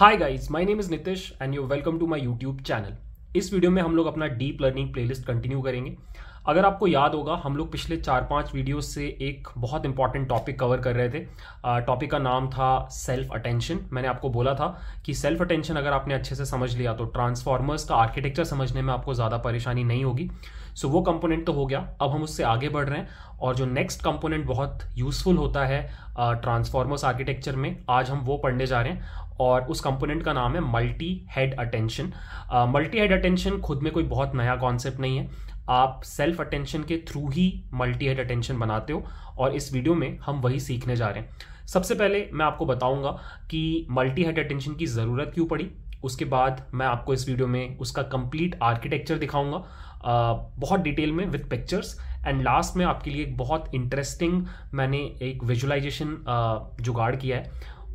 Hi guys my name is Nitish and you welcome to my YouTube channel इस वीडियो में हम लोग अपना डीप लर्निंग प्लेलिस्ट कंटिन्यू करेंगे अगर आपको याद होगा हम लोग पिछले चार पांच वीडियो से एक बहुत इंपॉर्टेंट टॉपिक कवर कर रहे थे टॉपिक का नाम था सेल्फ अटेंशन मैंने आपको बोला था कि सेल्फ अटेंशन अगर आपने अच्छे से समझ लिया तो ट्रांसफॉर्मर्स का आर्किटेक्चर समझने में आपको ज़्यादा परेशानी नहीं होगी सो so, वो कंपोनेंट तो हो गया अब हम उससे आगे बढ़ रहे हैं और जो नेक्स्ट कंपोनेंट बहुत यूजफुल होता है ट्रांसफॉर्मर्स आर्किटेक्चर में आज हम वो पढ़ने जा रहे हैं और उस कंपोनेंट का नाम है multi head attention multi head attention खुद में कोई बहुत नया कॉन्सेप्ट नहीं है आप सेल्फ अटेंशन के थ्रू ही मल्टी हेड अटेंशन बनाते हो और इस वीडियो में हम वही सीखने जा रहे हैं सबसे पहले मैं आपको बताऊंगा कि मल्टी हेड अटेंशन की ज़रूरत क्यों पड़ी उसके बाद मैं आपको इस वीडियो में उसका कंप्लीट आर्किटेक्चर दिखाऊंगा बहुत डिटेल में विथ पिक्चर्स एंड लास्ट में आपके लिए एक बहुत इंटरेस्टिंग मैंने एक विजुलाइजेशन जुगाड़ किया है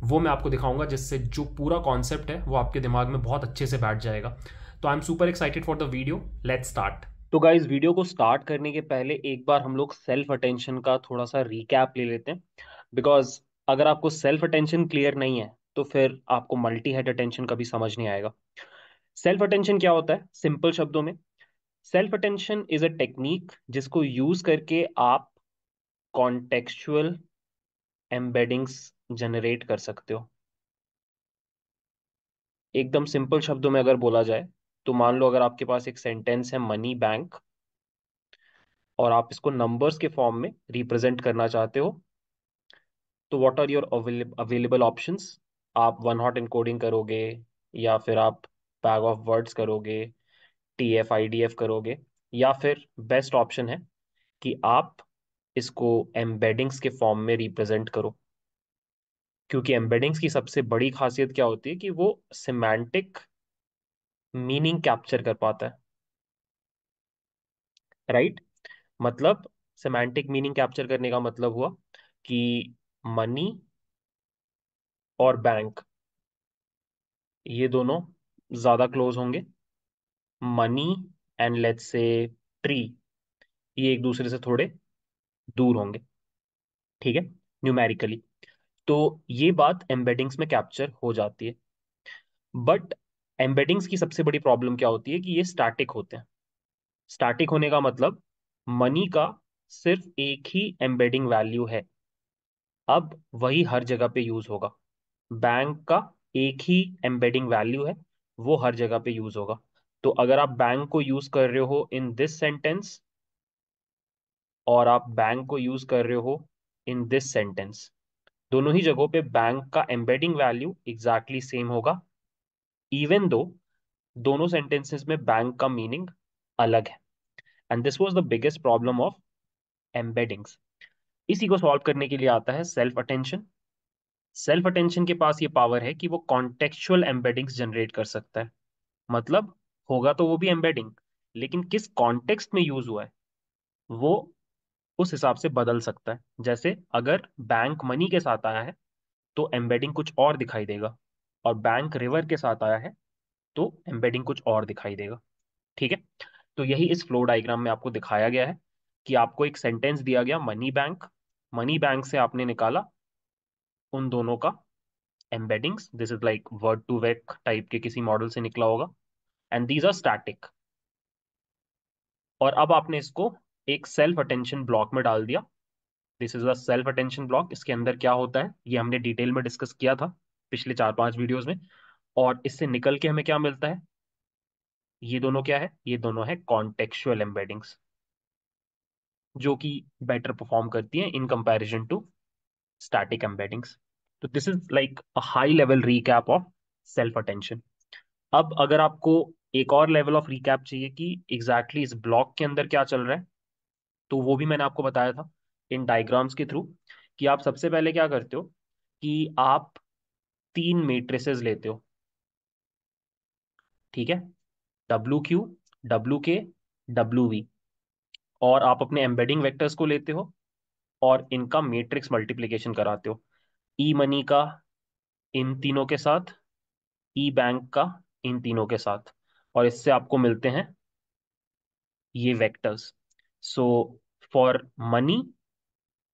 वो मैं आपको दिखाऊंगा जिससे जो पूरा कॉन्सेप्ट है वो आपके दिमाग में बहुत अच्छे से बैठ जाएगा तो I am super excited for the video let start तो गाइज वीडियो को स्टार्ट करने के पहले एक बार हम लोग सेल्फ अटेंशन का थोड़ा सा रिकैप ले लेते हैं बिकॉज अगर आपको सेल्फ अटेंशन क्लियर नहीं है तो फिर आपको मल्टी हेड अटेंशन कभी समझ नहीं आएगा सेल्फ अटेंशन क्या होता है सिंपल शब्दों में self attention is a technique जिसको यूज करके आप कॉन्टेक्चुअल एम्बेडिंग्स जनरेट कर सकते हो एकदम सिंपल शब्दों में अगर बोला जाए तो मान लो अगर आपके पास एक सेंटेंस है मनी बैंक और आप इसको नंबर्स के फॉर्म में रिप्रेजेंट करना चाहते हो तो what are your available options आप वन हॉट इनकोडिंग करोगे या फिर आप बैग ऑफ वर्ड्स करोगे T F I D F करोगे या फिर बेस्ट ऑप्शन है कि आप इसको एम्बेडिंग्स के फॉर्म में रिप्रेजेंट करो क्योंकि एम्बेडिंग्स की सबसे बड़ी खासियत क्या होती है कि वो सिमेंटिक मीनिंग कैप्चर कर पाता है राइट right? मतलब सेमेंटिक मीनिंग कैप्चर करने का मतलब हुआ कि मनी और बैंक ये दोनों ज्यादा क्लोज होंगे money and let's say tree ये एक दूसरे से थोड़े दूर होंगे ठीक है न्यूमेरिकली तो ये बात एम्बेडिंग्स में कैप्चर हो जाती है बट एम्बेडिंग्स की सबसे बड़ी प्रॉब्लम क्या होती है कि ये स्टैटिक होते हैं स्टैटिक होने का मतलब मनी का सिर्फ एक ही एम्बेडिंग वैल्यू है अब वही हर जगह पे यूज होगा बैंक का एक ही एम्बेडिंग वैल्यू है वो हर जगह पे यूज होगा तो अगर आप बैंक को यूज कर रहे हो इन दिस सेंटेंस और आप बैंक को यूज कर रहे हो इन दिस सेंटेंस दोनों ही जगहों पे बैंक का एम्बेडिंग वैल्यू एग्जैक्टली सेम होगा इवन दो दोनों सेंटेंसेस में बैंक का मीनिंग अलग है and this was the biggest problem of embeddings इसी को सॉल्व करने के लिए आता है सेल्फ अटेंशन सेल्फ अटेंशन के पास ये पावर है कि वो कॉन्टेक्चुअल एम्बेडिंग्स जनरेट कर सकता है मतलब होगा तो वो भी एम्बेडिंग लेकिन किस कॉन्टेक्स्ट में यूज हुआ है वो उस हिसाब से बदल सकता है जैसे अगर बैंक मनी के साथ आया है तो एम्बेडिंग कुछ और दिखाई देगा और बैंक रिवर के साथ आया है तो एम्बेडिंग कुछ और दिखाई देगा ठीक है तो यही इस फ्लो डायग्राम में आपको दिखाया गया है कि आपको एक सेंटेंस दिया गया मनी बैंक मनी बैंक से आपने निकाला उन दोनों का embeddings this is like word to vec type के किसी मॉडल से निकला होगा एंड दीज आर स्टैटिक और अब आपने इसको एक सेल्फ अटेंशन ब्लॉक में डाल दिया this is a self attention block इसके अंदर क्या होता है ये हमने डिटेल में डिस्कस किया था पिछले चार पांच वीडियोस में और इससे निकल के हमें क्या मिलता है ये दोनों क्या है ये दोनों है कॉन्टेक्चुअल एम्बेडिंग्स जो कि बेटर परफॉर्म करती है in comparison to static embeddings तो this is like a high level recap of self attention अब अगर आपको एक और लेवल ऑफ रिकैप चाहिए कि एग्जैक्टली exactly इस ब्लॉक के अंदर क्या चल रहा है तो वो भी मैंने आपको बताया था इन डायग्राम्स के थ्रू कि आप सबसे पहले क्या करते हो कि आप तीन मेट्रिसेस लेते हो ठीक है W Q W K W V और आप अपने एम्बेडिंग वेक्टर्स को लेते हो और इनका मैट्रिक्स मल्टीप्लिकेशन कराते हो ई e मनी का इन तीनों के साथ ई e बैंक का इन तीनों के साथ और इससे आपको मिलते हैं ये vectors so for money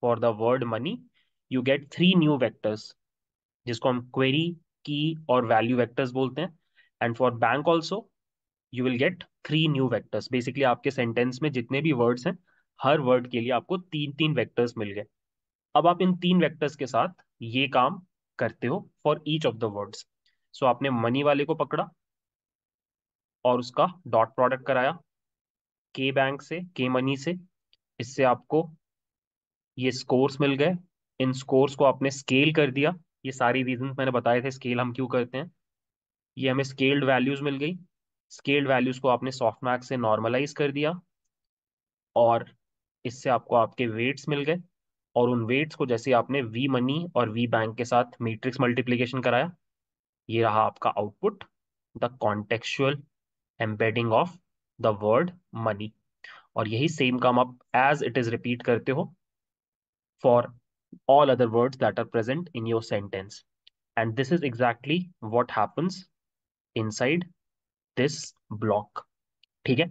for the word money you get three new vectors जिसको हम क्वेरी की और वैल्यू वेक्टर्स बोलते हैं and for bank also you will get three new vectors basically आपके सेंटेंस में जितने भी वर्ड्स हैं हर वर्ड के लिए आपको तीन तीन वेक्टर्स मिल गए अब आप इन तीन वेक्टर्स के साथ ये काम करते हो for each of the words so आपने मनी वाले को पकड़ा और उसका डॉट प्रोडक्ट कराया के बैंक से के मनी से इससे आपको ये स्कोर्स मिल गए इन स्कोर्स को आपने स्केल कर दिया ये सारी रीजन मैंने बताए थे स्केल हम क्यों करते हैं ये हमें स्केल्ड वैल्यूज मिल गई स्केल्ड वैल्यूज को आपने सॉफ्ट मैक्स से नॉर्मलाइज कर दिया और इससे आपको आपके वेट्स मिल गए और उन वेट्स को जैसे आपने वी मनी और वी बैंक के साथ मीट्रिक्स मल्टीप्लीकेशन कराया ये रहा आपका output the contextual embedding of the word money और यही सेम काम आप एज इट इज रिपीट करते हो for all other words that are present in your sentence. And this is exactly what happens inside this block. ठीक है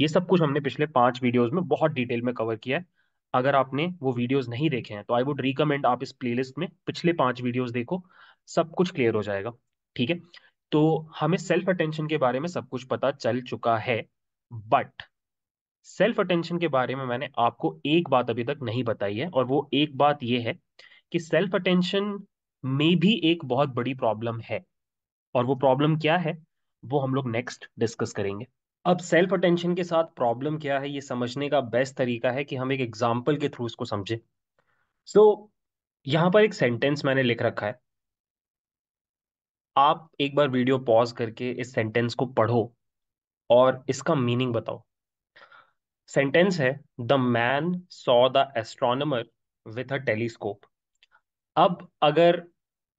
ये सब कुछ हमने पिछले पांच वीडियोस में बहुत डिटेल में कवर किया है अगर आपने वो वीडियोस नहीं देखे हैं तो आई वुड रिकमेंड आप इस प्लेलिस्ट में पिछले पांच वीडियोस देखो सब कुछ क्लियर हो जाएगा ठीक है तो हमें सेल्फ अटेंशन के बारे में सब कुछ पता चल चुका है बट सेल्फ अटेंशन के बारे में मैंने आपको एक बात अभी तक नहीं बताई है और वो एक बात ये है कि सेल्फ अटेंशन में भी एक बहुत बड़ी प्रॉब्लम है और वो प्रॉब्लम क्या है वो हम लोग नेक्स्ट डिस्कस करेंगे अब सेल्फ अटेंशन के साथ प्रॉब्लम क्या है ये समझने का बेस्ट तरीका है कि हम एक एग्जाम्पल के थ्रू इसको समझें सो so, यहाँ पर एक सेंटेंस मैंने लिख रखा है आप एक बार वीडियो पॉज करके इस सेंटेंस को पढ़ो और इसका मीनिंग बताओ सेंटेंस है the man saw the astronomer with a telescope अब अगर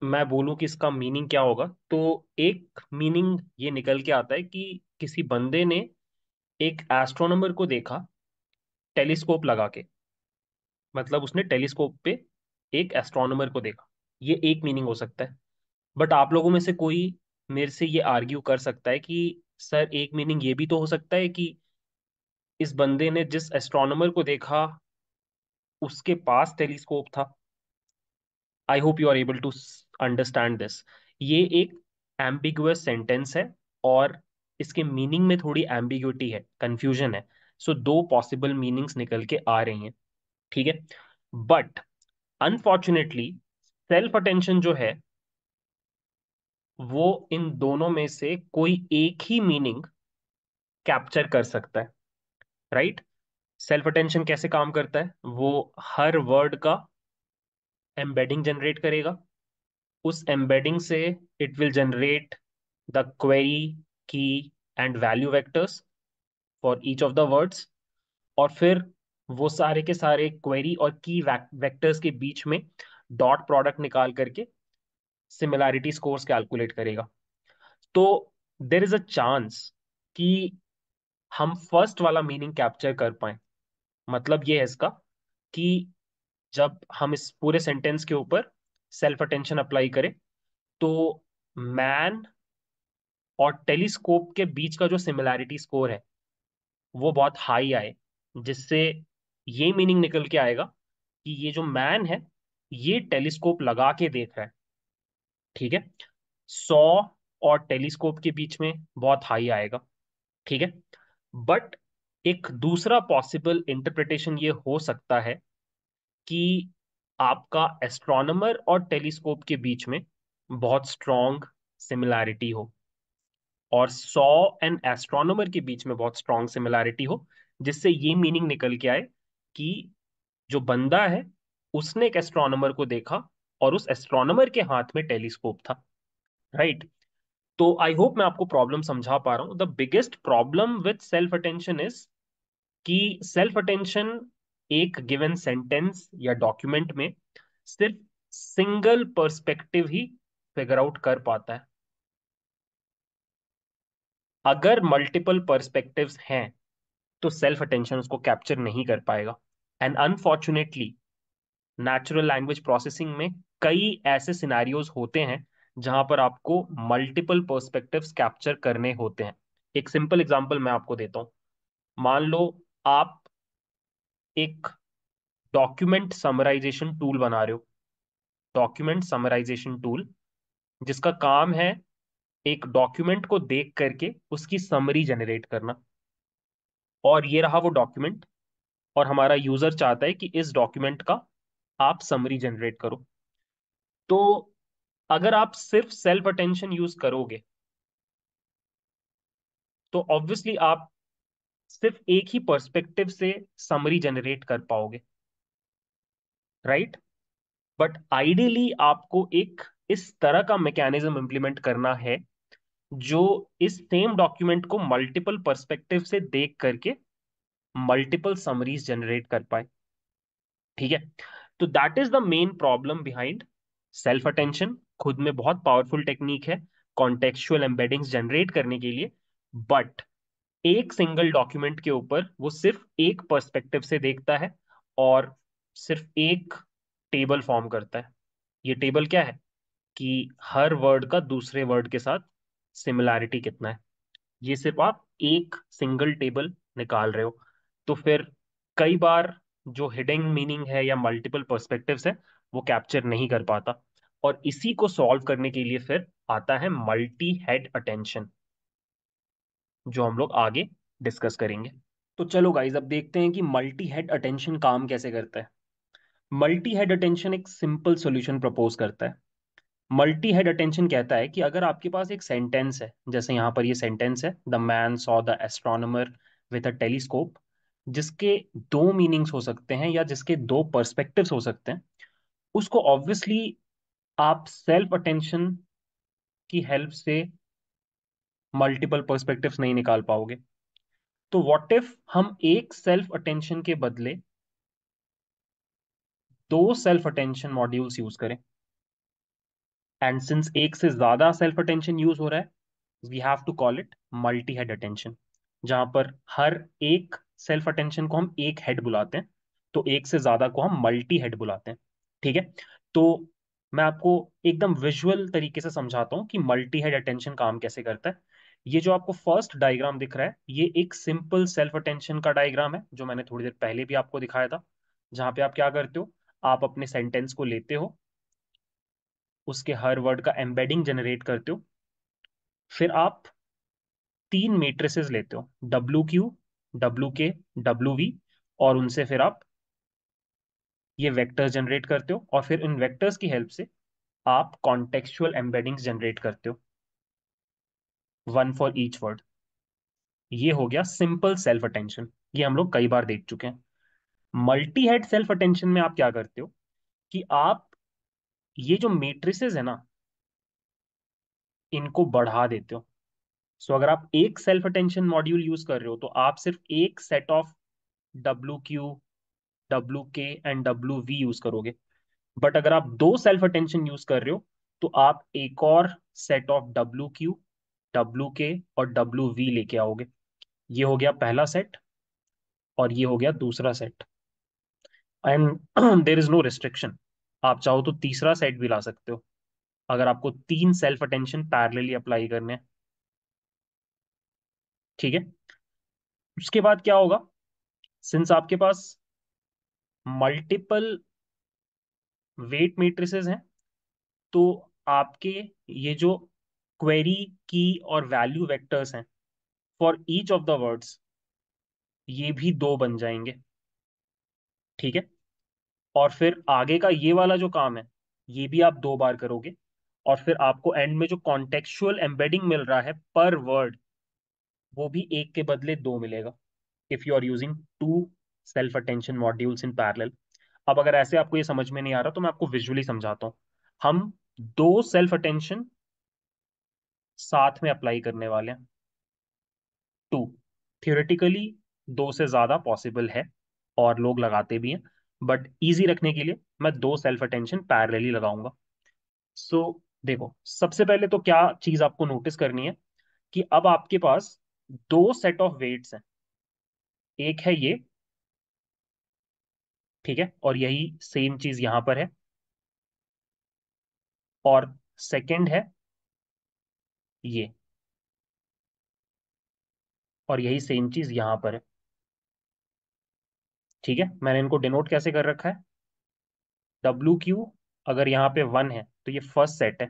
मैं बोलूं कि इसका मीनिंग क्या होगा तो एक मीनिंग ये निकल के आता है कि किसी बंदे ने एक एस्ट्रोनमर को देखा टेलीस्कोप लगा के मतलब उसने टेलीस्कोप पे एक एस्ट्रोनमर को देखा ये एक मीनिंग हो सकता है बट आप लोगों में से कोई मेरे से ये आर्ग्यू कर सकता है कि सर एक मीनिंग ये भी तो हो सकता है कि इस बंदे ने जिस एस्ट्रोनॉमर को देखा उसके पास टेलीस्कोप था I hope you are able to understand this ये एक एम्बिगुअस सेंटेंस है और इसके मीनिंग में थोड़ी एम्बिग्यूटी है कंफ्यूजन है सो so, दो पॉसिबल मीनिंग्स निकल के आ रही हैं ठीक है बट अनफॉर्चुनेटली सेल्फ अटेंशन जो है वो इन दोनों में से कोई एक ही मीनिंग कैप्चर कर सकता है राइट सेल्फ अटेंशन कैसे काम करता है वो हर वर्ड का एम्बेडिंग जनरेट करेगा उस एम्बेडिंग से it will generate the query key and value vectors for each of the words और फिर वो सारे के सारे क्वेरी और की वेक्टर्स के बीच में डॉट प्रोडक्ट निकाल करके सिमिलैरिटी स्कोर्स कैलकुलेट करेगा तो देर इज अ चांस कि हम फर्स्ट वाला मीनिंग कैप्चर कर पाए मतलब ये है इसका कि जब हम इस पूरे सेंटेंस के ऊपर सेल्फ अटेंशन अप्लाई करें तो मैन और टेलीस्कोप के बीच का जो सिमिलैरिटी स्कोर है वो बहुत हाई आए जिससे ये मीनिंग निकल के आएगा कि ये जो मैन है ये टेलीस्कोप लगा के देख रहा है ठीक है सौ और टेलीस्कोप के बीच में बहुत हाई आएगा ठीक है बट एक दूसरा पॉसिबल इंटरप्रिटेशन ये हो सकता है कि आपका एस्ट्रोनमर और टेलीस्कोप के बीच में बहुत स्ट्रॉन्ग सिमिलैरिटी हो और सॉ एंड एस्ट्रोनमर के बीच में बहुत स्ट्रॉन्ग सिमिलैरिटी हो जिससे ये मीनिंग निकल के आए कि जो बंदा है उसने एक एस्ट्रोनमर को देखा और उस एस्ट्रोनमर के हाथ में टेलीस्कोप था राइट right? तो आई होप मैं आपको प्रॉब्लम समझा पा रहा हूँ the biggest problem with self attention is कि सेल्फ अटेंशन एक गिवन सेंटेंस या डॉक्यूमेंट में सिर्फ सिंगल पर्सपेक्टिव ही फिगर आउट कर पाता है अगर मल्टीपल पर्सपेक्टिव्स हैं तो सेल्फ अटेंशन उसको कैप्चर नहीं कर पाएगा and unfortunately natural language processing में कई ऐसे सिनारियोज होते हैं जहां पर आपको मल्टीपल पर्सपेक्टिव्स कैप्चर करने होते हैं एक सिंपल एग्जांपल मैं आपको देता हूं मान लो आप एक डॉक्यूमेंट समराइजेशन टूल बना रहे हो डॉक्यूमेंट समराइजेशन टूल जिसका काम है एक डॉक्यूमेंट को देख करके उसकी समरी जनरेट करना और ये रहा वो डॉक्यूमेंट और हमारा यूजर चाहता है कि इस डॉक्यूमेंट का आप समरी जनरेट करो तो अगर हम्म। आप सिर्फ सेल्फ अटेंशन यूज करोगे तो ऑब्वियसली आप सिर्फ एक ही पर्सपेक्टिव से समरी जनरेट कर पाओगे राइट बट आइडियली आपको एक इस तरह का मैकेनिज्म इंप्लीमेंट करना है जो इस सेम डॉक्यूमेंट को मल्टीपल पर्सपेक्टिव से देख करके मल्टीपल समरीज जनरेट कर पाए ठीक है तो that is the main problem behind self attention खुद में बहुत पावरफुल टेक्निक है कॉन्टेक्चुअल एम्बेडिंग जनरेट करने के लिए बट एक सिंगल डॉक्यूमेंट के ऊपर वो सिर्फ एक पर्सपेक्टिव से देखता है और सिर्फ एक टेबल फॉर्म करता है ये टेबल क्या है कि हर वर्ड का दूसरे वर्ड के साथ सिमिलैरिटी कितना है ये सिर्फ आप एक सिंगल टेबल निकाल रहे हो तो फिर कई बार जो हिडिंग मीनिंग है या मल्टीपल पर्सपेक्टिव्स है वो कैप्चर नहीं कर पाता और इसी को सॉल्व करने के लिए फिर आता है मल्टी हेड अटेंशन जो हम लोग आगे डिस्कस करेंगे तो चलो गाइज अब देखते हैं कि मल्टी हेड अटेंशन काम कैसे करता है मल्टी हेड अटेंशन एक सिंपल सॉल्यूशन प्रपोज करता है मल्टी हेड अटेंशन कहता है कि अगर आपके पास एक सेंटेंस है जैसे यहाँ पर ये सेंटेंस है the man saw the astronomer with a telescope जिसके दो मीनिंग्स हो सकते हैं या जिसके दो पर्सपेक्टिव्स हो सकते हैं उसको ऑब्वियसली आप सेल्फ अटेंशन की हेल्प से मल्टीपल पर्सपेक्टिव्स नहीं निकाल पाओगे तो व्हाट इफ हम एक सेल्फ अटेंशन के बदले दो सेल्फ अटेंशन मॉड्यूल्स यूज करें एंड सिंस एक से ज्यादा सेल्फ अटेंशन यूज हो रहा है we have to call it multi head attention जहां पर हर एक सेल्फ अटेंशन को हम एक हेड बुलाते हैं तो एक से ज्यादा को हम मल्टी हेड बुलाते हैं ठीक है तो मैं आपको एकदम विजुअल तरीके से समझाता हूँ कि मल्टी हेड अटेंशन काम कैसे करता है ये जो आपको फर्स्ट डायग्राम दिख रहा है ये एक सिंपल सेल्फ अटेंशन का डायग्राम है जो मैंने थोड़ी देर पहले भी आपको दिखाया था जहां पे आप क्या करते हो आप अपने सेंटेंस को लेते हो उसके हर वर्ड का एम्बेडिंग जनरेट करते हो फिर आप तीन मेट्रेसेस लेते हो W Q W K W V और उनसे फिर आप ये वेक्टर्स जनरेट करते हो और फिर इन वेक्टर्स की हेल्प से आप कॉन्टेक्चुअल एम्बेडिंग्स जनरेट करते हो वन फॉर ईच वर्ड ये हो गया सिंपल सेल्फ अटेंशन ये हम लोग कई बार देख चुके हैं मल्टी हेड सेल्फ अटेंशन में आप क्या करते हो कि आप ये जो मेट्रिसेस है ना इनको बढ़ा देते हो सो so, अगर आप एक सेल्फ अटेंशन मॉड्यूल यूज कर रहे हो तो आप सिर्फ एक set of W Q W K and W V use करोगे बट अगर आप दो सेल्फ अटेंशन यूज कर रहे हो तो आप एक और set of W Q W K और डब्ल्यू वी लेके आओगे ये हो गया पहला सेट और ये हो गया दूसरा set and there is no restriction आप चाहो तो तीसरा सेट भी ला सकते हो अगर आपको तीन सेल्फ अटेंशन पैरेलली अप्लाई करने हैं ठीक है उसके बाद क्या होगा सिंस आपके पास मल्टीपल वेट मेट्रिसेस हैं तो आपके ये जो क्वेरी की और वैल्यू वेक्टर्स हैं for each of the words ये भी दो बन जाएंगे ठीक है और फिर आगे का ये वाला जो काम है ये भी आप दो बार करोगे और फिर आपको एंड में जो कॉन्टेक्चुअल एम्बेडिंग मिल रहा है पर वर्ड वो भी एक के बदले दो मिलेगा if you are using two self attention modules in parallel अब अगर ऐसे आपको ये समझ में नहीं आ रहा तो मैं आपको विजुअली समझाता हूँ हम दो सेल्फ अटेंशन साथ में अप्लाई करने वाले हैं टू थियोरेटिकली दो से ज़्यादा पॉसिबल है और लोग लगाते भी हैं बट इजी रखने के लिए मैं दो सेल्फ अटेंशन पैरेलली लगाऊंगा सो so, देखो सबसे पहले तो क्या चीज़ आपको नोटिस करनी है कि अब आपके पास दो सेट ऑफ वेट्स हैं एक है ये ठीक है और यही सेम चीज यहां पर है और सेकंड है ये और यही सेम चीज यहां पर है ठीक है मैंने इनको डिनोट कैसे कर रखा है डब्ल्यू क्यू अगर यहां पे वन है तो ये फर्स्ट सेट है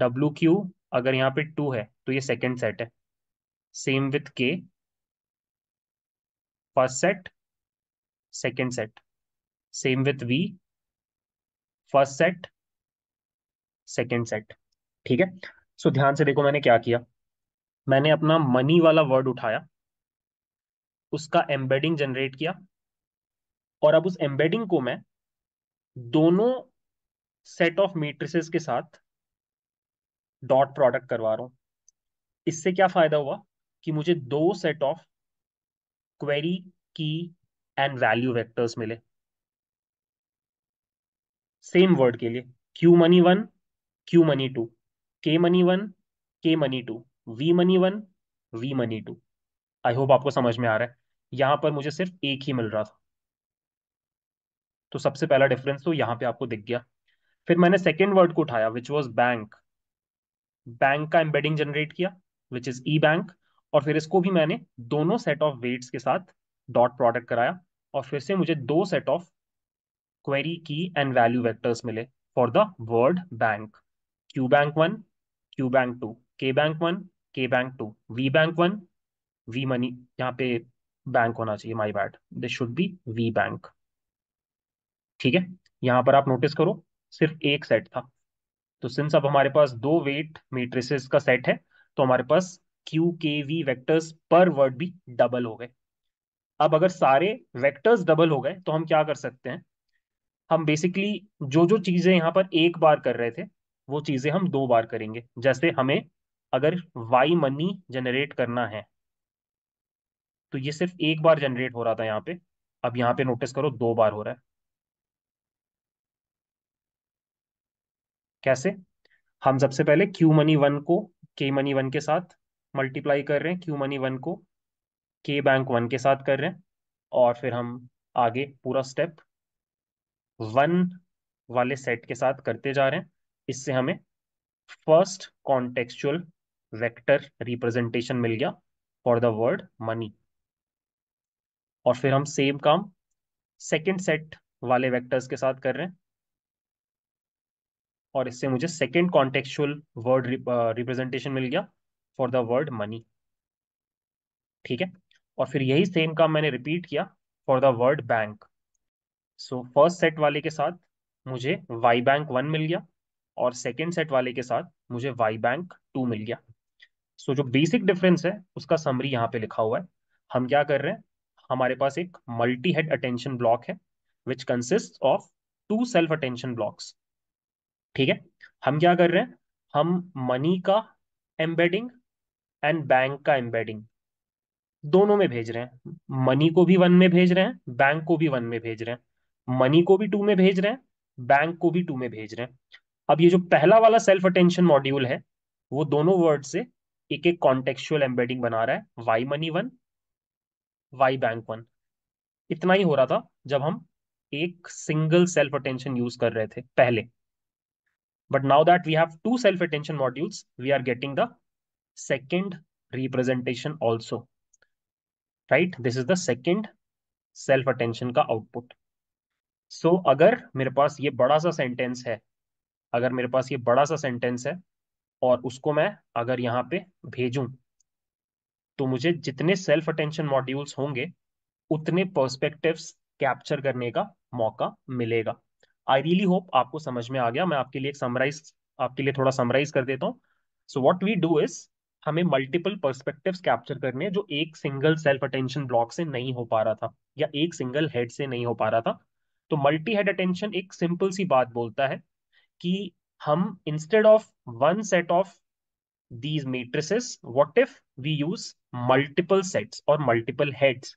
डब्ल्यू क्यू अगर यहां पे टू है तो ये सेकंड सेट है same with K first set second set. Same with V, first set second set ठीक है सो so, ध्यान से देखो मैंने क्या किया मैंने अपना मनी वाला वर्ड उठाया उसका एम्बेडिंग जनरेट किया और अब उस एम्बेडिंग को मैं दोनों सेट ऑफ मीट्रिसेस के साथ डॉट प्रोडक्ट करवा रहा हूं इससे क्या फायदा हुआ कि मुझे दो set of query key and value vectors मिले सेम वर्ड के लिए Q money one Q money two K money one K money two V money one V money two I hope आपको समझ में आ रहा है यहां पर मुझे सिर्फ एक ही मिल रहा था तो सबसे पहला डिफरेंस तो यहां पे आपको दिख गया फिर मैंने सेकेंड वर्ड को उठाया विच वॉज बैंक बैंक का एम्बेडिंग जनरेट किया विच इज ई बैंक और फिर इसको भी मैंने दोनों सेट ऑफ वेट्स के साथ डॉट प्रोडक्ट कराया और फिर से मुझे दो set of query key and value vectors मिले for the word bank Q bank one Q bank two K bank one K bank two V bank one V money यहाँ पे बैंक होना चाहिए my bad this should be V bank ठीक है यहाँ पर आप नोटिस करो सिर्फ एक सेट था तो सिंस अब हमारे पास दो वेट मेट्रिस का सेट है तो हमारे पास क्यू के वी वैक्टर्स पर वर्ड भी डबल हो गए अब अगर सारे वेक्टर्स डबल हो गए तो हम क्या कर सकते हैं हम बेसिकली जो जो चीजें यहाँ पर एक बार कर रहे थे वो चीजें हम दो बार करेंगे जैसे हमें अगर वाई मनी जनरेट करना है तो ये सिर्फ एक बार जनरेट हो रहा था यहाँ पे अब यहाँ पे नोटिस करो दो बार हो रहा है कैसे हम सबसे पहले क्यू मनी वन को के मनी वन के साथ मल्टीप्लाई कर रहे हैं क्यू मनी वन को के बैंक वन के साथ कर रहे हैं और फिर हम आगे पूरा स्टेप वन वाले सेट के साथ करते जा रहे हैं इससे हमें फर्स्ट कॉन्टेक्चुअल वेक्टर रिप्रेजेंटेशन मिल गया फॉर द वर्ड मनी और फिर हम सेम काम सेकंड सेट वाले वेक्टर्स के साथ कर रहे हैं और इससे मुझे सेकंड कॉन्टेक्चुअल वर्ड रिप्रेजेंटेशन मिल गया फॉर द वर्ड मनी ठीक है और फिर यही सेम काम मैंने रिपीट किया for the word bank so first set वाले के साथ मुझे वाई बैंक वन मिल गया और सेकेंड सेट वाले के साथ मुझे वाई बैंक टू मिल गया सो so, जो बेसिक डिफरेंस है उसका समरी यहाँ पे लिखा हुआ है हम क्या कर रहे हैं हमारे पास एक मल्टी हेड अटेंशन ब्लॉक है which consist of two self attention blocks ठीक है हम क्या कर रहे हैं हम मनी का एम्बेडिंग एंड बैंक का एम्बेडिंग दोनों में भेज रहे हैं मनी को भी वन में भेज रहे हैं बैंक को भी वन में भेज रहे हैं मनी को भी टू में भेज रहे हैं बैंक को भी टू में भेज रहे हैं अब ये जो पहला वाला सेल्फ अटेंशन मॉड्यूल है वो दोनों वर्ड से एक एक कॉन्टेक्चुअल एम्बेडिंग बना रहा है Y money one Y bank one इतना ही हो रहा था जब हम एक सिंगल सेल्फ अटेंशन यूज कर रहे थे पहले but now that we have two self attention modules we are getting the second representation also right this is the second self attention का आउटपुट सो so, अगर मेरे पास ये बड़ा सा सेंटेंस है अगर मेरे पास ये बड़ा सा सेंटेंस है और उसको मैं अगर यहाँ पे भेजूं तो मुझे जितने सेल्फ अटेंशन मॉड्यूल्स होंगे उतने पर्सपेक्टिव्स कैप्चर करने का मौका मिलेगा आई रियली होप आपको समझ में आ गया मैं आपके लिए एक समराइज आपके लिए थोड़ा समराइज कर देता हूँ so what we do is हमें मल्टीपल पर्सपेक्टिव्स कैप्चर करने हैं जो एक सिंगल सेल्फ अटेंशन ब्लॉक से नहीं हो पा रहा था या एक सिंगल हेड से नहीं हो पा रहा था तो मल्टी हेड अटेंशन एक सिंपल सी बात बोलता है कि हम instead of one set of these matrices what if we use multiple sets और मल्टीपल हेड्स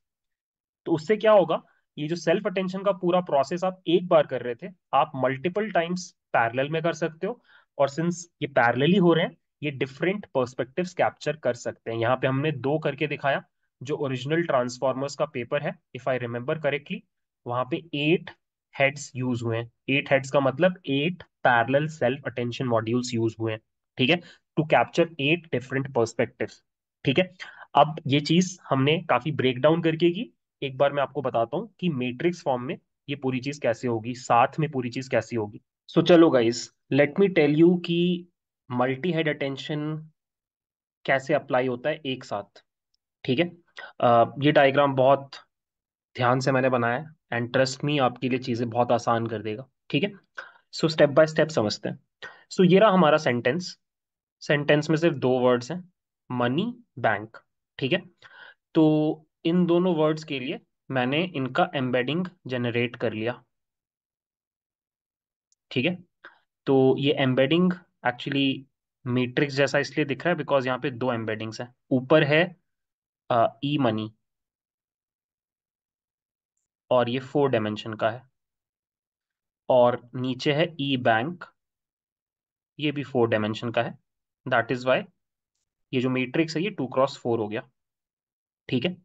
तो उससे क्या होगा ये जो सेल्फ अटेंशन का पूरा प्रोसेस आप एक बार कर रहे थे आप मल्टीपल टाइम्स पैरेलल में कर सकते हो और सिंस ये पैरेलल ही हो रहे हैं ये डिफरेंट पर्सपेक्टिव्स कैप्चर कर सकते हैं यहाँ पे हमने दो करके दिखाया जो ओरिजिनल ट्रांसफॉर्मर्स का पेपर है इफ आई रिमेम्बर करेक्टली वहां पे एट हेड्स यूज हुए हैं एट हेड्स का मतलब eight parallel self attention modules use हुए हैं ठीक है to capture eight different perspective ठीक है अब ये चीज हमने काफी ब्रेक डाउन करके की एक बार मैं आपको बताता हूँ कि मेट्रिक्स फॉर्म में ये पूरी चीज कैसे होगी साथ में पूरी चीज कैसी होगी सो so, चलो guys let me tell you कि मल्टी हेड अटेंशन कैसे अप्लाई होता है एक साथ ठीक है uh, ये डायग्राम बहुत ध्यान से मैंने बनाया है एंड ट्रस्ट मी आपके लिए चीज़ें बहुत आसान कर देगा ठीक है सो स्टेप बाय स्टेप समझते हैं सो so, ये रहा हमारा सेंटेंस सेंटेंस में सिर्फ दो वर्ड्स हैं मनी बैंक ठीक है तो इन दोनों वर्ड्स के लिए मैंने इनका एम्बेडिंग जनरेट कर लिया ठीक है तो ये एम्बेडिंग एक्चुअली मैट्रिक्स जैसा इसलिए दिख रहा है बिकॉज यहाँ पे दो एम्बेडिंग्स हैं ऊपर है ई मनी e और ये फोर डायमेंशन का है और नीचे है ई e बैंक ये भी फोर डायमेंशन का है दैट इज वाई ये जो मैट्रिक्स है ये टू क्रॉस फोर हो गया ठीक है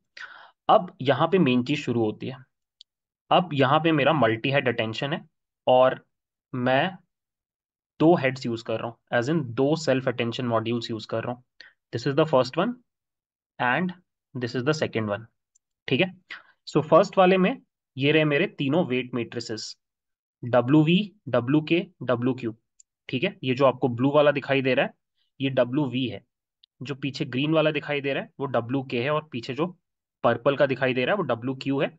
अब यहाँ पे मेन चीज शुरू होती है अब यहाँ पे मेरा मल्टी हेड अटेंशन है और मैं दो हेड्स यूज कर रहा हूँ एज इन दो सेल्फ अटेंशन मॉड्यूल्स यूज कर रहा हूँ this is the first one and this is the second one ठीक है सो so, फर्स्ट वाले में ये रहे मेरे तीनों weight matrices W V W K W Q ठीक है ये जो आपको ब्लू वाला दिखाई दे रहा है ये डब्ल्यू वी है जो पीछे ग्रीन वाला दिखाई दे रहा है वो डब्ल्यू के है और पीछे जो पर्पल का दिखाई दे रहा है वो डब्ल्यू क्यू है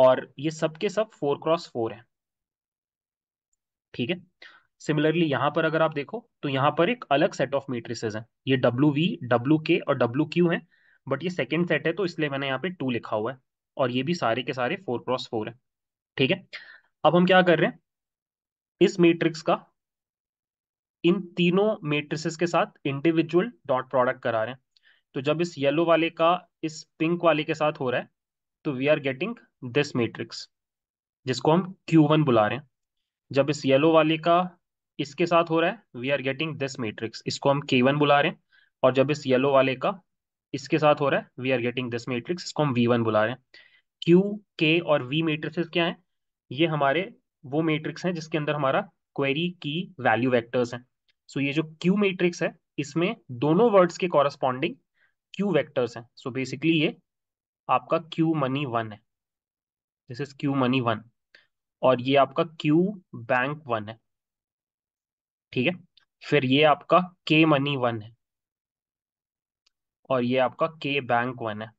और ये सब के सब फोर क्रॉस फोर है ठीक है सिमिलरली यहाँ पर अगर आप देखो तो यहाँ पर एक अलग सेट ऑफ मेट्रिसेस हैं ये डब्ल्यू वी डब्ल्यू के और डब्ल्यू क्यू है बट ये सेकेंड सेट है तो इसलिए मैंने यहाँ पे टू लिखा हुआ है और ये भी सारे के सारे फोर क्रॉस फोर है ठीक है अब हम क्या कर रहे हैं इस मेट्रिक्स का इन तीनों मेट्रिसेस के साथ इंडिविजुअल डॉट प्रोडक्ट करा रहे हैं तो जब इस येलो वाले का इस पिंक वाले के साथ हो रहा है तो we are getting this matrix जिसको हम Q1 बुला रहे हैं जब इस येलो वाले का इसके साथ हो रहा है we are getting this matrix इसको हम के वन बुला रहे हैं और जब इस येलो वाले का इसके साथ हो रहा है we are getting this matrix इसको हम वी वन बुला रहे हैं क्यू के और वी मैट्रिक्स क्या है ये हमारे वो मेट्रिक्स हैं जिसके अंदर हमारा क्वेरी की वैल्यू वैक्टर्स हैं सो so ये जो क्यू मेट्रिक्स है इसमें दोनों वर्ड्स के कॉरस्पॉन्डिंग क्यू वैक्टर्स हैं सो so बेसिकली ये आपका क्यू मनी वन है this is Q money one और ये आपका क्यू बैंक वन है ठीक है फिर ये आपका के मनी वन है और ये आपका के बैंक वन है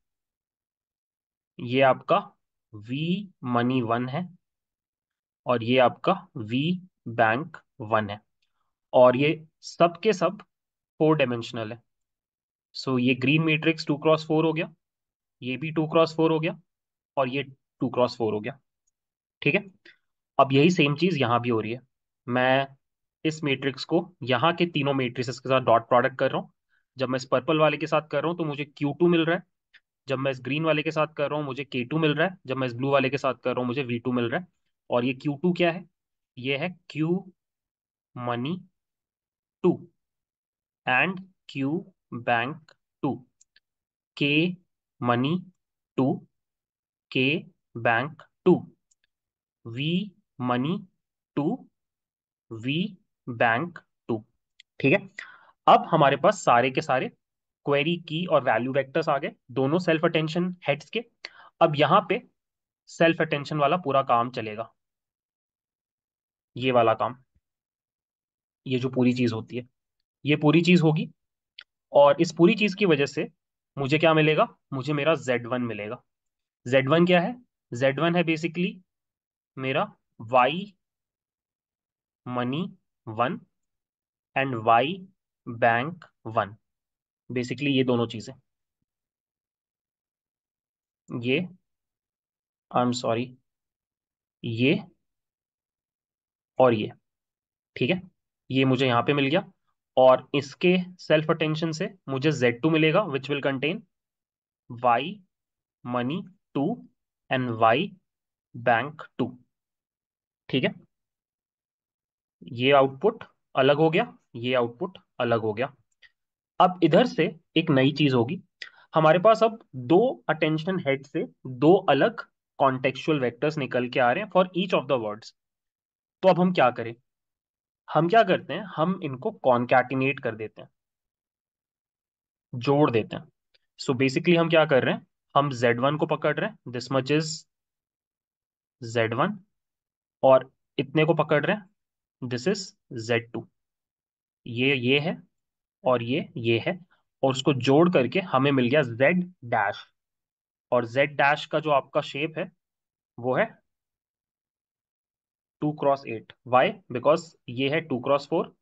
ये आपका वी मनी वन है और ये आपका वी बैंक वन है और ये सब के सब फोर डायमेंशनल है सो so, ये green matrix two cross four हो गया ये भी टू क्रॉस फोर हो गया और ये टू क्रॉस फोर हो गया ठीक है अब यही सेम चीज यहां भी हो रही है मैं इस मैट्रिक्स को यहाँ के तीनों मेट्रिक के साथ डॉट प्रोडक्ट कर रहा हूँ जब मैं इस पर्पल वाले के साथ कर रहा हूँ तो मुझे क्यू टू मिल रहा है जब मैं इस ग्रीन वाले के साथ कर रहा हूँ मुझे के टू मिल रहा है जब मैं इस ब्लू वाले के साथ कर रहा हूँ मुझे वी टू मिल रहा है और ये क्यू टू क्या है ये है Q money two and Q bank two K money two K bank two V money two V bank two ठीक है अब हमारे पास सारे के सारे क्वेरी की और वैल्यू वेक्टर्स आ गए दोनों सेल्फ अटेंशन हेड्स के अब यहां पे सेल्फ अटेंशन वाला पूरा काम चलेगा ये वाला काम ये जो पूरी चीज होती है ये पूरी चीज होगी और इस पूरी चीज की वजह से मुझे क्या मिलेगा मुझे मेरा जेड वन मिलेगा जेड वन क्या है जेड वन है बेसिकली मेरा Y money one and Y bank one basically ये दोनों चीजें ये आई एम सॉरी ये और ये ठीक है ये मुझे यहां पे मिल गया और इसके सेल्फ अटेंशन से मुझे जेड टू मिलेगा which will contain Y money two and Y bank two ठीक है ये आउटपुट अलग हो गया ये आउटपुट अलग हो गया अब इधर से एक नई चीज होगी हमारे पास अब दो अटेंशन हेड से दो अलग कॉन्टेक्चुअल वेक्टर्स निकल के आ रहे हैं for each of the words तो अब हम क्या करें हम क्या करते हैं हम इनको कॉन्कैटिनेट कर देते हैं जोड़ देते हैं सो so बेसिकली हम क्या कर रहे हैं हम Z1 को पकड़ रहे हैं दिस मच इज Z1 और इतने को पकड़ रहे हैं दिस इज जेड टू ये ये है और ये ये है और उसको जोड़ करके हमें मिल गया जेड डैश और जेड डैश का जो आपका शेप है वो है two cross eight why because ये है टू क्रॉस फोर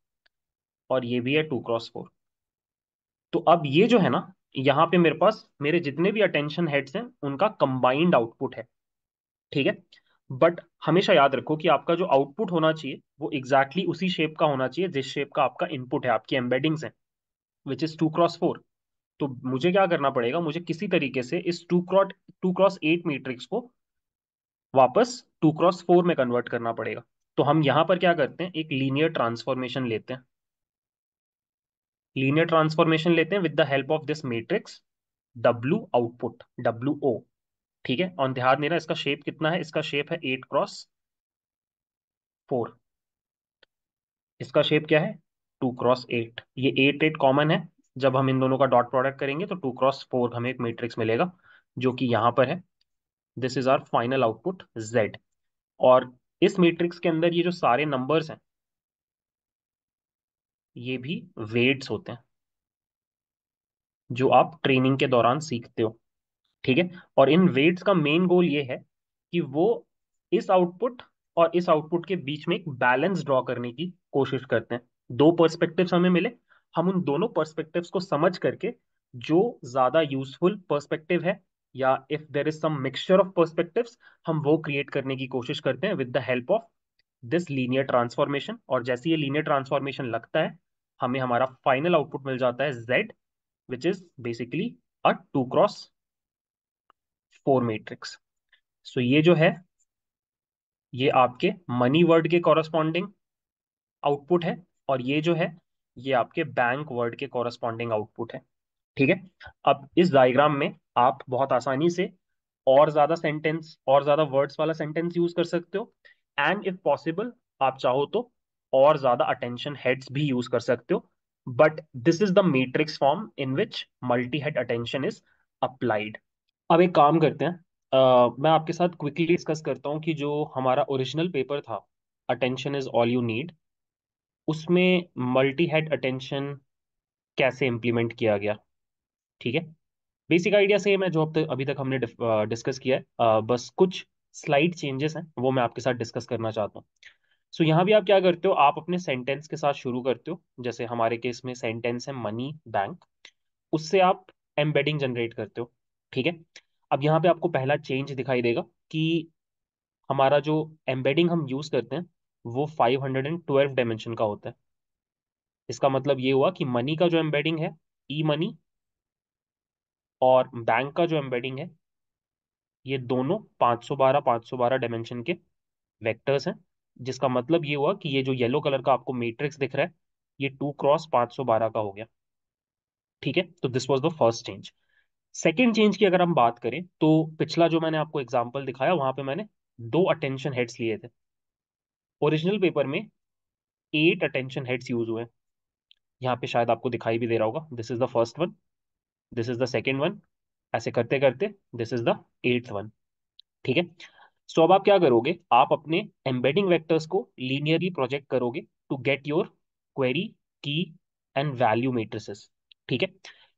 और ये भी है टू क्रॉस फोर तो अब ये जो है ना यहाँ पे मेरे पास मेरे जितने भी अटेंशन हेड्स हैं उनका कंबाइंड आउटपुट है ठीक है बट हमेशा याद रखो कि आपका जो आउटपुट होना चाहिए वो एग्जैक्टली exactly उसी शेप का होना चाहिए जिस शेप का आपका इनपुट है आपकी एम्बेडिंग्स हैं which is two cross four तो मुझे क्या करना पड़ेगा मुझे किसी तरीके से इस two cross two cross eight matrix को वापस टू क्रॉस फोर में कन्वर्ट करना पड़ेगा तो हम यहां पर क्या करते हैं एक लीनियर ट्रांसफॉर्मेशन लेते हैं लीनियर ट्रांसफॉर्मेशन लेते हैं with the help of this matrix W output W O ठीक है और ध्यान देना इसका शेप कितना है इसका शेप है एट क्रॉस फोर इसका शेप क्या है टू क्रॉस एट ये एट एट कॉमन है जब हम इन दोनों का डॉट प्रोडक्ट करेंगे तो टू क्रॉस फोर हमें एक मैट्रिक्स मिलेगा जो कि यहां पर है this is our final output Z और इस मैट्रिक्स के अंदर ये जो सारे नंबर्स हैं ये भी वेट्स होते हैं जो आप ट्रेनिंग के दौरान सीखते हो ठीक है और इन वेट्स का मेन गोल ये है कि वो इस आउटपुट और इस आउटपुट के बीच में एक बैलेंस ड्रॉ करने की कोशिश करते हैं दो पर्सपेक्टिव्स हमें मिले हम उन दोनों पर्सपेक्टिव्स को समझ करके जो ज्यादा यूजफुल पर्सपेक्टिव है या if there is some mixture of perspectives हम वो क्रिएट करने की कोशिश करते हैं with the help of this linear transformation और जैसे ये लीनियर ट्रांसफॉर्मेशन लगता है हमें हमारा फाइनल आउटपुट मिल जाता है Z which is basically a two cross four matrix so ये जो है ये आपके मनी वर्ड के कॉरस्पॉन्डिंग आउटपुट है और ये जो है ये आपके बैंक वर्ड के कॉरस्पॉन्डिंग आउटपुट है ठीक है अब इस डायग्राम में आप बहुत आसानी से और ज्यादा सेंटेंस और ज्यादा वर्ड्स वाला सेंटेंस यूज कर सकते हो एंड इफ पॉसिबल आप चाहो तो और ज्यादा अटेंशन हेड्स भी यूज कर सकते हो but this is the matrix form in which multi head attention is applied अब एक काम करते हैं अ, मैं आपके साथ क्विकली डिस्कस करता हूँ कि जो हमारा ओरिजिनल पेपर था attention is all you need उसमें मल्टी हेड अटेंशन कैसे इम्प्लीमेंट किया गया ठीक है बेसिक आइडिया सेम है जो अब तक अभी तक हमने डिस्कस किया है बस कुछ स्लाइड चेंजेस हैं वो मैं आपके साथ डिस्कस करना चाहता हूँ सो so, यहाँ भी आप क्या करते हो आप अपने सेंटेंस के साथ शुरू करते हो जैसे हमारे केस में सेंटेंस है मनी बैंक उससे आप एम्बेडिंग जनरेट करते हो ठीक है अब यहाँ पे आपको पहला चेंज दिखाई देगा कि हमारा जो एम्बेडिंग हम यूज करते हैं वो 512 डायमेंशन का होता है इसका मतलब ये हुआ कि मनी का जो एम्बेडिंग है ई मनी और बैंक का जो एम्बेडिंग है ये दोनों 512 512 डायमेंशन के वेक्टर्स हैं जिसका मतलब ये हुआ कि ये जो येलो कलर का आपको मैट्रिक्स दिख रहा है ये टू क्रॉस 512 का हो गया ठीक है तो this was the first change second change की अगर हम बात करें तो पिछला जो मैंने आपको एग्जाम्पल दिखाया वहां पे मैंने दो अटेंशन हेड्स लिए थे ओरिजिनल पेपर में एट अटेंशन हेड्स यूज हुए यहाँ पे शायद आपको दिखाई भी दे रहा होगा this is the first one this is the second one ऐसे करते करते this is the eighth one ठीक है सो अब आप क्या करोगे आप अपने एम्बेडिंग वेक्टर्स को लीनियरली प्रोजेक्ट करोगे to get your query key and value matrices ठीक है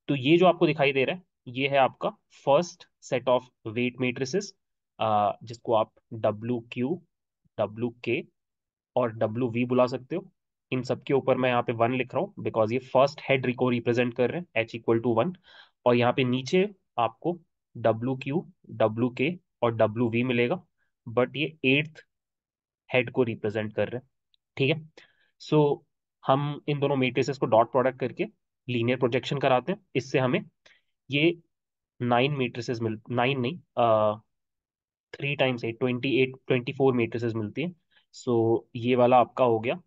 तो ये जो आपको दिखाई दे रहा है ये है आपका first set of weight matrices जिसको आप डब्ल्यू क्यू डब्ल्यू के और डब्ल्यू वी बुला सकते हो इन सबके ऊपर मैं यहाँ पे वन लिख रहा हूँ बिकॉज ये फर्स्ट हेड रिको रिप्रेजेंट कर रहे हैं एच इक्वल टू वन और यहाँ पे नीचे आपको डब्ल्यू क्यू डब्ल्यू के और डब्ल्यू वी मिलेगा बट ये एट्थ हेड को रिप्रेजेंट कर रहे हैं ठीक है सो so, हम इन दोनों मेट्रिसेस को डॉट प्रोडक्ट करके लीनियर प्रोजेक्शन कराते हैं इससे हमें ये नाइन मीट्रिसेस मिल नाइन नहीं three times eight twenty eight twenty four matrices मिलती है सो so, ये वाला आपका हो गया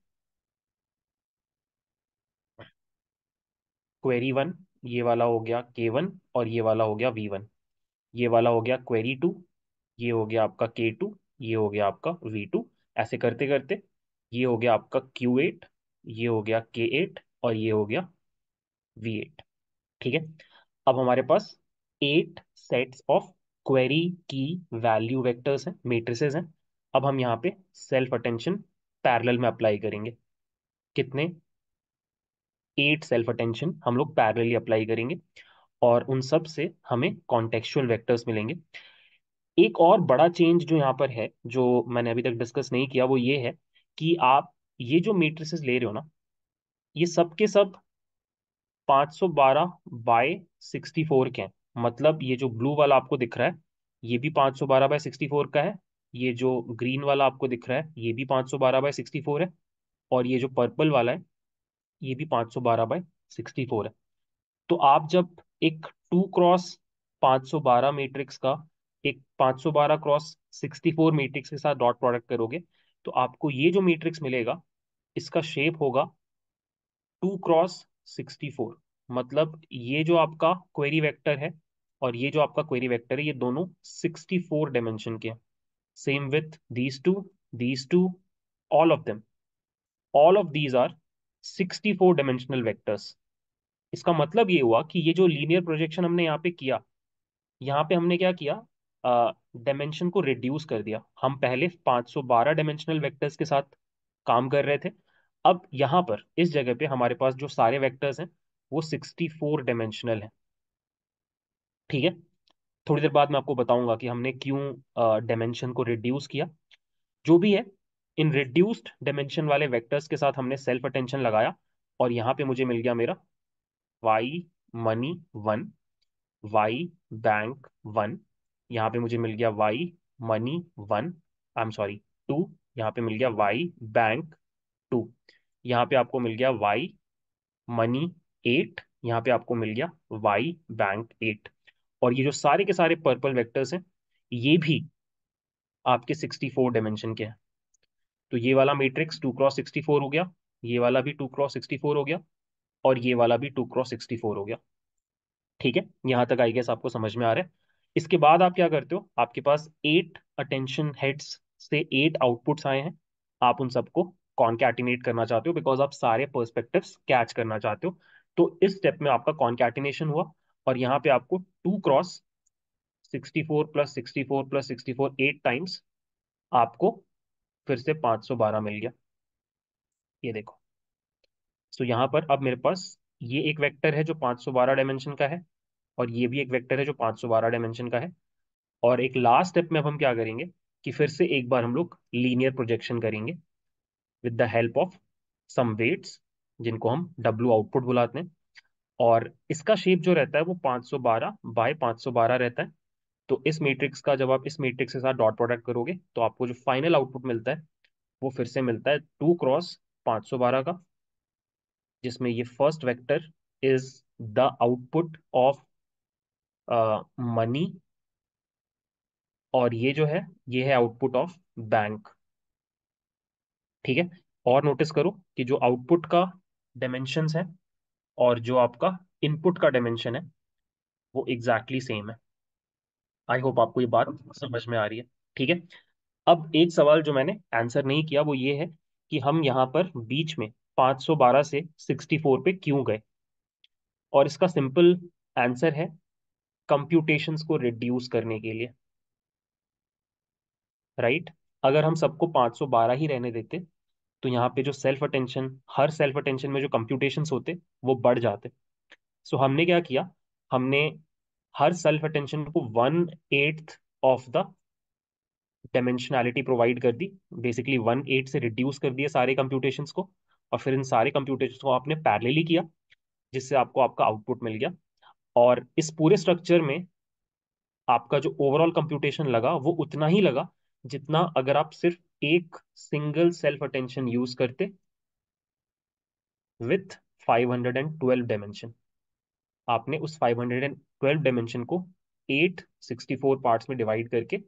क्वेरी वन ये वाला हो गया के वन और ये वाला हो गया वी वन ये वाला हो गया क्वेरी टू ये हो गया आपका के टू ये हो गया आपका वी टू ऐसे करते करते ये हो गया आपका क्यू एट ये हो गया के एट और ये हो गया वी एट ठीक है अब हमारे पास eight sets of query key value vectors हैं मेट्रिसेस हैं अब हम यहाँ पे सेल्फ अटेंशन पैरेलल में अप्लाई करेंगे कितने एट सेल्फ अटेंशन हम लोग पैरेलली अप्लाई करेंगे और उन सब से हमें कॉन्टेक्चुअल वेक्टर्स मिलेंगे एक और बड़ा चेंज जो यहाँ पर है जो मैंने अभी तक डिस्कस नहीं किया वो ये है कि आप ये जो मेट्रिसेस ले रहे हो ना ये सब के सब 512 बाय 64 के हैं मतलब ये जो ब्लू वाला आपको दिख रहा है ये भी 512 बाय 64 का है ये जो ग्रीन वाला आपको दिख रहा है ये भी 512 बाय 64 है और ये जो पर्पल वाला है ये भी 512 बाय 64 है तो आप जब एक टू क्रॉस 512 मैट्रिक्स का एक 512 क्रॉस 64 मैट्रिक्स के साथ डॉट प्रोडक्ट करोगे तो आपको ये जो मेट्रिक्स मिलेगा इसका शेप होगा टू क्रॉस 64 मतलब ये जो आपका क्वेरी वेक्टर है और ये जो आपका क्वेरी वेक्टर है ये दोनों 64 डायमेंशन के हैं same with these two these two all of them all of these are 64 dimensional vectors इसका मतलब ये हुआ कि ये जो लीनियर प्रोजेक्शन हमने यहाँ पे किया यहाँ पे हमने क्या किया डायमेंशन uh, को रिड्यूस कर दिया हम पहले 512 डायमेंशनल वेक्टर्स के साथ काम कर रहे थे अब यहाँ पर इस जगह पे हमारे पास जो सारे वेक्टर्स हैं वो 64 डायमेंशनल हैं ठीक है थोड़ी देर बाद मैं आपको बताऊंगा कि हमने क्यों डायमेंशन को रिड्यूस किया जो भी है इन रिड्यूस्ड डायमेंशन वाले वेक्टर्स के साथ हमने सेल्फ अटेंशन लगाया और यहाँ पे मुझे मिल गया मेरा Y money one Y bank one यहाँ पे मुझे मिल गया Y money one I am sorry two यहाँ पे मिल गया वाई बैंक टू यहाँ पे आपको मिल गया वाई मनी एट यहाँ पे आपको मिल गया वाई बैंक एट और ये जो सारे के सारे पर्पल वेक्टर्स हैं ये भी आपके 64 डायमेंशन के हैं तो ये वाला मैट्रिक्स 2 क्रॉस 64 हो गया ये वाला भी 2 क्रॉस 64 हो गया और ये वाला भी 2 क्रॉस 64 हो गया ठीक है यहाँ तक आई गेस आपको समझ में आ रहा है इसके बाद आप क्या करते हो आपके पास एट अटेंशन हेड्स से एट आउटपुट्स आए हैं आप उन सबको कॉन्कैटिनेट करना चाहते हो बिकॉज आप सारे परस्पेक्टिव कैच करना चाहते हो तो इस स्टेप में आपका कॉन्कैटिनेशन हुआ और यहाँ पे आपको two cross sixty four plus sixty four plus sixty four eight times आपको फिर से पांच सौ बारह मिल गया ये देखो तो यहाँ पर अब मेरे पास ये एक वेक्टर है जो पांच सौ बारह डायमेंशन का है और ये भी एक वेक्टर है जो पांच सौ बारह डायमेंशन का है और एक लास्ट स्टेप में अब हम क्या करेंगे कि फिर से एक बार हम लोग लीनियर प्रोजेक्शन करेंगे with the help of some weights जिनको हम डब्ल्यू आउटपुट बुलाते हैं और इसका शेप जो रहता है वो 512 बाय 512 रहता है तो इस मैट्रिक्स का जब आप इस मैट्रिक्स के साथ डॉट प्रोडक्ट करोगे तो आपको जो फाइनल आउटपुट मिलता है वो फिर से मिलता है टू क्रॉस 512 का जिसमें ये first vector is the output of money और ये जो है ये है आउटपुट ऑफ बैंक ठीक है और नोटिस करो कि जो आउटपुट का डायमेंशन है और जो आपका इनपुट का डायमेंशन है वो एग्जैक्टली exactly सेम है आई होप आपको ये बात समझ में आ रही है ठीक है अब एक सवाल जो मैंने आंसर नहीं किया वो ये है कि हम यहाँ पर बीच में 512 से 64 पे क्यों गए और इसका सिंपल आंसर है कंप्यूटेशंस को रिड्यूस करने के लिए राइट right? अगर हम सबको 512 ही रहने देते तो यहाँ पे जो सेल्फ अटेंशन हर सेल्फ अटेंशन में जो कंप्यूटेशन होते वो बढ़ जाते सो so, हमने क्या किया हमने हर सेल्फ अटेंशन को one eighth of the dimensionality provide कर दी बेसिकली वन एट से रिड्यूस कर दिया सारे कंप्यूटेशन को और फिर इन सारे कंप्यूटेशन को आपने पैरले किया जिससे आपको आपका आउटपुट मिल गया और इस पूरे स्ट्रक्चर में आपका जो ओवरऑल कंप्यूटेशन लगा वो उतना ही लगा जितना अगर आप सिर्फ एक सिंगल सेल्फ अटेंशन यूज करते विथ 512 डायमेंशन आपने उस 512 डायमेंशन को 864 पार्ट्स में डिवाइड करके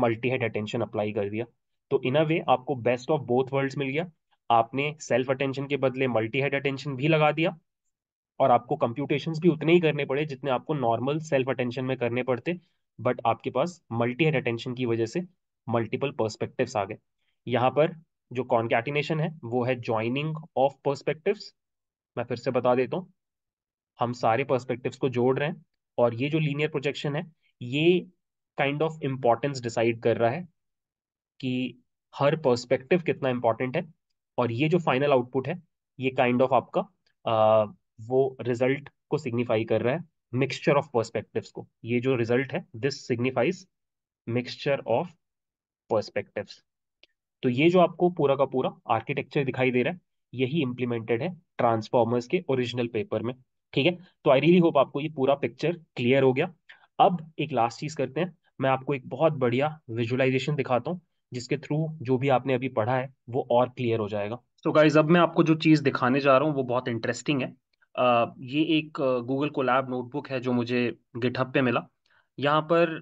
मल्टी हेड अटेंशन अप्लाई कर दिया तो इन अ वे आपको बेस्ट ऑफ बोथ वर्ल्ड्स मिल गया आपने सेल्फ अटेंशन के बदले मल्टी हेड अटेंशन भी लगा दिया और आपको कंप्यूटेशंस भी उतने ही करने पड़े जितने आपको नॉर्मल सेल्फ अटेंशन में करने पड़ते बट आपके पास मल्टी हेड अटेंशन की वजह से मल्टीपल पर्सपेक्टिव्स आ गए यहाँ पर जो कॉन्कैटिनेशन है वो है ज्वाइनिंग ऑफ पर्सपेक्टिव्स मैं फिर से बता देता हूँ हम सारे पर्सपेक्टिव्स को जोड़ रहे हैं और ये जो लीनियर प्रोजेक्शन है ये काइंड ऑफ इम्पॉर्टेंस डिसाइड कर रहा है कि हर पर्सपेक्टिव कितना इम्पॉर्टेंट है और ये जो फाइनल आउटपुट है ये काइंड kind ऑफ of आपका आ, वो रिजल्ट को सिग्निफाई कर रहा है मिक्सचर ऑफ पर्सपेक्टिव्स को ये जो रिजल्ट है this signifies mixture of perspectives तो ये जो आपको पूरा का पूरा आर्किटेक्चर दिखाई दे रहा है यही इम्प्लीमेंटेड है ट्रांसफॉर्मर्स के ओरिजिनल पेपर में ठीक है तो आई रियली होप आपको ये पूरा पिक्चर क्लियर हो गया अब एक लास्ट चीज करते हैं मैं आपको एक बहुत बढ़िया विजुअलाइजेशन दिखाता हूँ जिसके थ्रू जो भी आपने अभी पढ़ा है वो और क्लियर हो जाएगा तो so गाइज अब मैं आपको जो चीज़ दिखाने जा रहा हूँ वो बहुत इंटरेस्टिंग है ये एक गूगल को लैब नोटबुक है जो मुझे गिटहब पे मिला यहाँ पर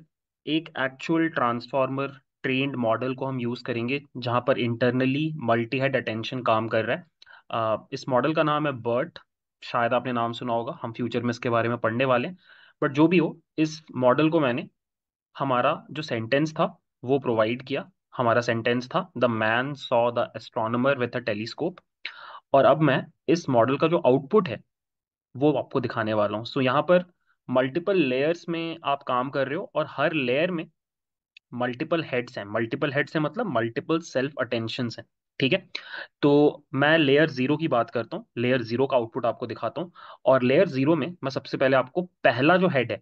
एक एक्चुअल ट्रांसफॉर्मर ट्रेंड मॉडल को हम यूज़ करेंगे जहाँ पर इंटरनली मल्टी हेड अटेंशन काम कर रहा है इस मॉडल का नाम है बर्ट शायद आपने नाम सुना होगा हम फ्यूचर में इसके बारे में पढ़ने वाले हैं बट जो भी हो इस मॉडल को मैंने हमारा जो सेंटेंस था वो प्रोवाइड किया हमारा सेंटेंस था the man saw the astronomer with a telescope और अब मैं इस मॉडल का जो आउटपुट है वो आपको दिखाने वाला हूँ सो यहाँ पर मल्टीपल लेयर्स में आप काम कर रहे हो और हर लेयर में मल्टीपल हेड्स हैं मल्टीपल हेड्स हैं मतलब मल्टीपल सेल्फ अटेंशन हैं ठीक है तो मैं लेयर जीरो की बात करता हूँ लेयर जीरो का आउटपुट आपको दिखाता हूँ और लेयर जीरो में मैं सबसे पहले आपको पहला जो हेड है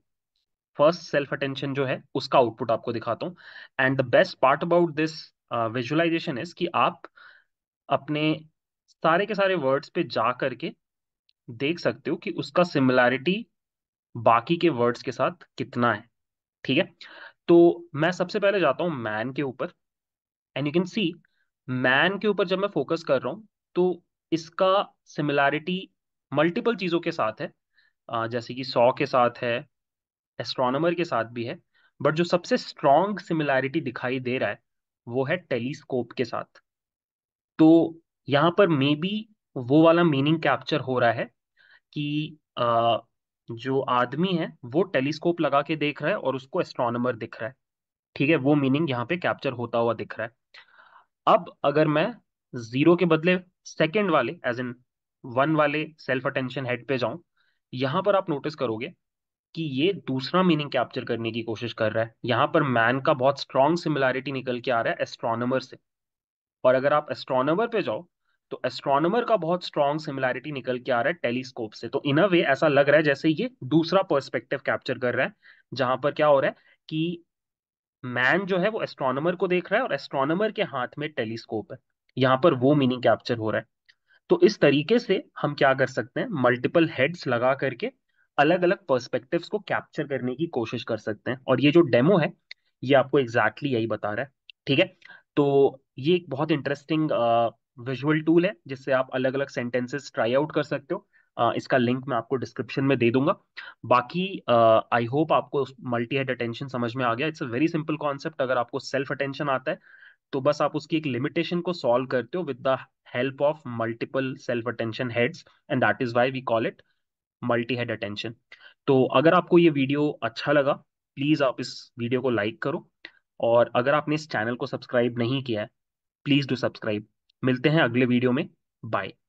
फर्स्ट सेल्फ अटेंशन जो है उसका आउटपुट आपको दिखाता हूँ and the best part about this visualization is कि आप अपने सारे के सारे वर्ड्स पे जा करके देख सकते हो कि उसका सिमिलैरिटी बाकी के वर्ड्स के साथ कितना है ठीक है तो मैं सबसे पहले जाता हूँ मैन के ऊपर and you can see man के ऊपर जब मैं फोकस कर रहा हूं तो इसका सिमिलैरिटी मल्टीपल चीज़ों के साथ है जैसे कि सॉ के साथ है एस्ट्रोनमर के साथ भी है बट जो सबसे स्ट्रॉन्ग सिमिलैरिटी दिखाई दे रहा है वो है टेलीस्कोप के साथ तो यहाँ पर मे बी वो वाला मीनिंग कैप्चर हो रहा है कि जो आदमी है वो टेलीस्कोप लगा के देख रहा है और उसको एस्ट्रोनमर दिख रहा है ठीक है वो मीनिंग यहाँ पे कैप्चर होता हुआ दिख रहा है अब अगर मैं जीरो के बदले सेकेंड वाले एज इन वन वाले सेल्फ अटेंशन हेड पे जाऊं यहाँ पर आप नोटिस करोगे कि ये दूसरा मीनिंग कैप्चर करने की कोशिश कर रहा है यहाँ पर मैन का बहुत स्ट्रॉन्ग सिमिलैरिटी निकल के आ रहा है एस्ट्रोनमर से और अगर आप एस्ट्रोनमर पे जाओ तो एस्ट्रोनोमर का बहुत स्ट्रॉन्ग सिमिलैरिटी निकल के आ रहा है टेलीस्कोप से तो इन अ वे ऐसा लग रहा है जैसे ये दूसरा पर्सपेक्टिव कैप्चर कर रहा है जहां पर क्या हो रहा है कि मैन जो है वो एस्ट्रोनोमर को देख रहा है और एस्ट्रोनोमर के हाथ में टेलीस्कोप है यहाँ पर वो मीनिंग कैप्चर हो रहा है तो इस तरीके से हम क्या कर सकते हैं मल्टीपल हेड्स लगा करके अलग अलग पर्सपेक्टिव को कैप्चर करने की कोशिश कर सकते हैं और ये जो डेमो है ये आपको एग्जैक्टली exactly यही बता रहा है ठीक है तो ये एक बहुत इंटरेस्टिंग विजुअल टूल है जिससे आप अलग अलग सेंटेंसेस ट्राई आउट कर सकते हो इसका लिंक मैं आपको डिस्क्रिप्शन में दे दूंगा बाकी आई होप आपको मल्टी हेड अटेंशन समझ में आ गया it's a very simple concept अगर आपको सेल्फ अटेंशन आता है तो बस आप उसकी एक लिमिटेशन को सॉल्व करते हो with the help of multiple self attention heads and that is why we call it multi head attention तो अगर आपको ये वीडियो अच्छा लगा प्लीज़ आप इस वीडियो को लाइक करो और अगर आपने इस चैनल को सब्सक्राइब नहीं किया है प्लीज़ डू सब्सक्राइब मिलते हैं अगले वीडियो में बाय